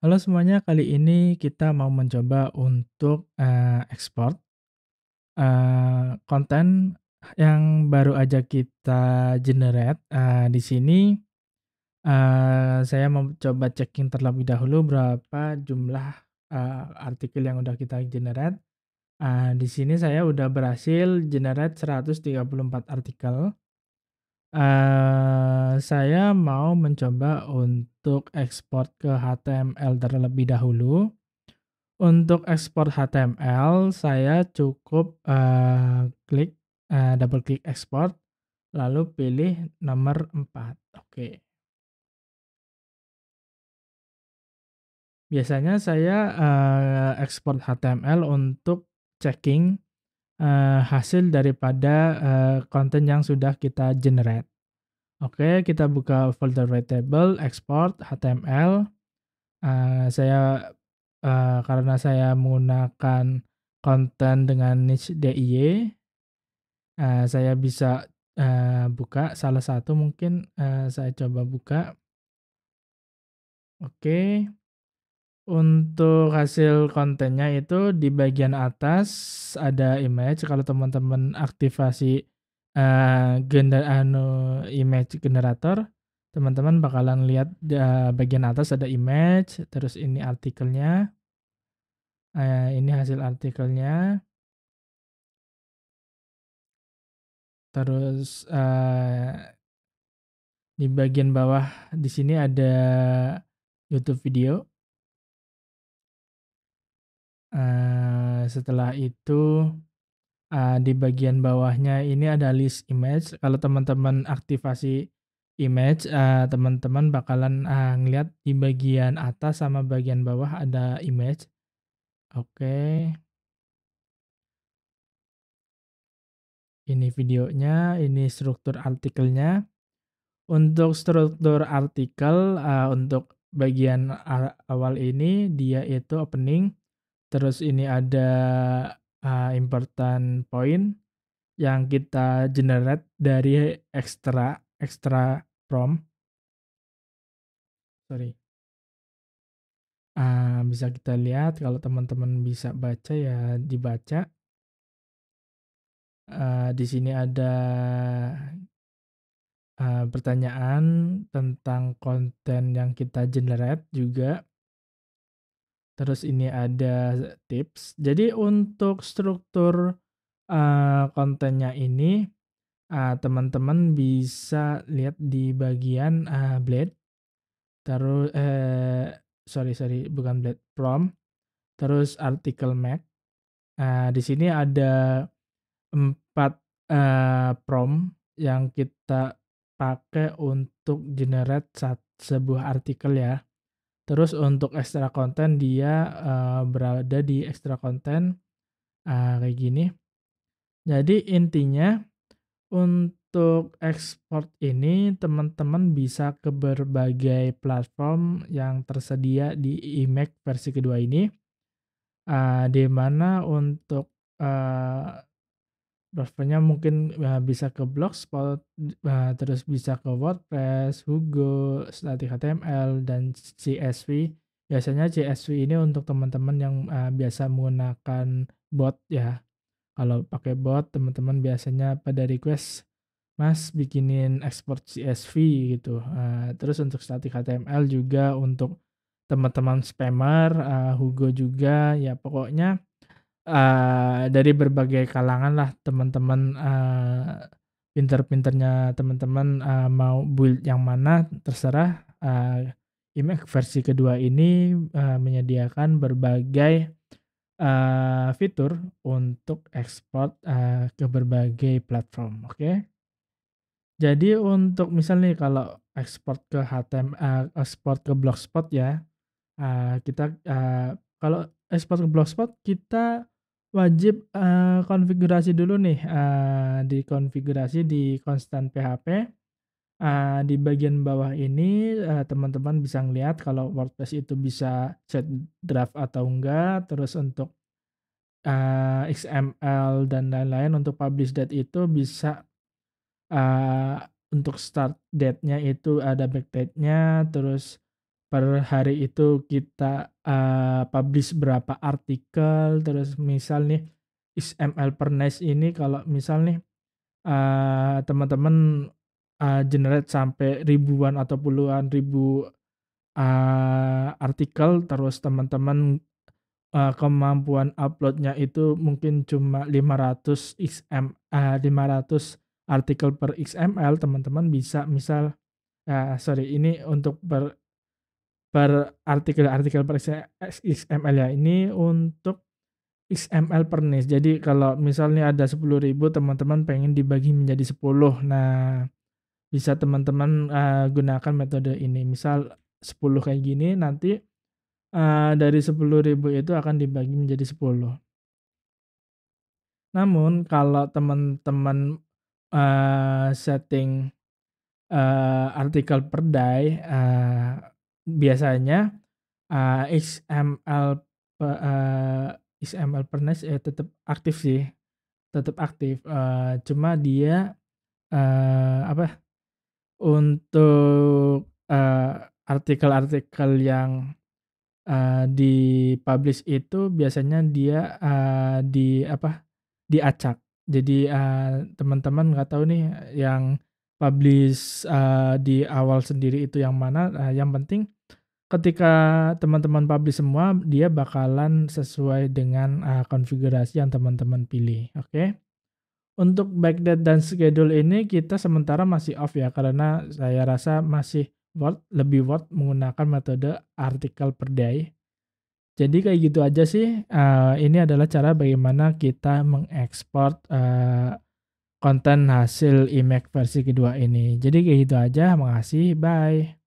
Halo semuanya, kali ini kita mau mencoba untuk, uh, ekspor, uh, konten yang baru aja kita generate, Uh, di sini, uh, saya mau coba checking terlebih dahulu berapa jumlah, uh, artikel yang udah kita generate. Uh, di sini saya udah berhasil generate 134 artikel, Uh, saya mau mencoba untuk ekspor ke HTML terlebih dahulu. Untuk ekspor HTML, saya cukup uh, klik uh, double klik ekspor, lalu pilih nomor 4. Oke. Okay. Biasanya saya uh, ekspor HTML untuk checking uh, hasil daripada uh, konten yang sudah kita generate. Oke, kita buka folder table export HTML. Uh, eh, saya uh, karena saya menggunakan konten dengan niche DIY, uh, eh, saya bisa uh, buka salah satu mungkin uh, saya coba buka. Oke. Untuk hasil kontennya itu di bagian atas ada image kalau teman-teman aktivasi Eh, gender anu image generator, teman-teman bakalan lihat, uh, bagian atas ada image, terus ini artikelnya. uh, ini hasil artikelnya. Terus, uh, di bagian bawah di sini ada YouTube video. uh, setelah itu uh, di bagian bawahnya ini ada list image. Kalau teman-teman aktivasi image, ah, teman-teman bakalan uh, ngeliat di bagian atas sama bagian bawah ada image. Oke. Ini videonya, ini struktur artikelnya. Untuk struktur artikel, uh, untuk bagian awal ini dia itu opening, terus ini ada uh, important point yang kita generate dari extra extra prompt sorry uh, bisa kita lihat kalau teman-teman bisa baca ya dibaca uh, di sini ada uh, pertanyaan tentang konten yang kita generate juga Terus ini ada tips. Jadi untuk struktur uh, kontennya ini uh, teman-teman bisa lihat di bagian uh, blade. Terus uh, sorry sorry bukan blade prompt. Terus artikel Mac. Uh, di sini ada empat uh, prompt yang kita pakai untuk generate sebuah artikel ya. Terus untuk extra konten dia uh, berada di extra konten uh, kayak gini. Jadi intinya untuk ekspor ini teman-teman bisa ke berbagai platform yang tersedia di iMac versi kedua ini. Uh, di mana untuk uh, Browsernya mungkin, uh, bisa ke Blogspot, uh, terus bisa ke WordPress, Hugo, static HTML, dan CSV. Biasanya CSV ini untuk teman-teman yang, uh, biasa menggunakan bot ya. Kalau pakai bot teman-teman biasanya pada request, "Mas bikinin ekspor CSV," gitu. uh, terus untuk static HTML juga untuk teman-teman spammer, uh, Hugo juga, ya pokoknya uh, dari berbagai kalangan lah teman-teman, uh, pinter-pinternya teman-teman, uh, mau build yang mana terserah, uh, iMac versi kedua ini, uh, menyediakan berbagai, uh, fitur untuk ekspor, uh, ke berbagai platform, oke. Jadi untuk misalnya kalau ekspor ke html uh, ekspor ke Blogspot ya, uh, kita, uh, kalau ekspor ke Blogspot kita Wajib, uh, konfigurasi dulu nih, di eh, dikonfigurasi di konstan PHP, uh, eh, di bagian bawah ini, teman teman-teman bisa ngelihat kalau WordPress itu bisa set draft atau enggak, terus untuk, uh, XML dan lain-lain untuk publish date itu bisa, uh, untuk start date-nya itu ada backdate-nya, terus per hari itu kita uh, publish berapa artikel terus misal nih XML per nice ini kalau misal nih uh, teman-teman uh, generate sampai ribuan atau puluhan ribu uh, artikel terus teman-teman uh, kemampuan uploadnya itu mungkin cuma 500 XM uh, 500 artikel per XML teman-teman bisa misal uh, sorry ini untuk per per artikel-artikel per XML ya ini untuk XML per niche. Jadi kalau misalnya ada 10.000 teman-teman pengen dibagi menjadi 10. Nah, bisa teman-teman uh, gunakan metode ini. Misal 10 kayak gini nanti uh, dari 10.000 itu akan dibagi menjadi 10. Namun kalau teman-teman uh, setting uh, artikel per day uh, biasanya uh, eh, XML uh, eh, XML Pernes ya eh, tetap aktif sih tetap aktif uh, cuma dia uh, apa untuk artikel artikel-artikel yang uh, publish itu biasanya dia uh, di apa diacak jadi uh, teman-teman nggak tahu nih yang publish uh, di awal sendiri itu yang mana uh, yang penting ketika teman-teman publish semua dia bakalan sesuai dengan uh, konfigurasi yang teman-teman pilih oke okay? untuk backdate dan schedule ini kita sementara masih off ya karena saya rasa masih worth lebih worth menggunakan metode artikel per day jadi kayak gitu aja sih uh, ini adalah cara bagaimana kita mengekspor uh, konten hasil imac versi kedua ini. Jadi kayak gitu aja, makasih, bye.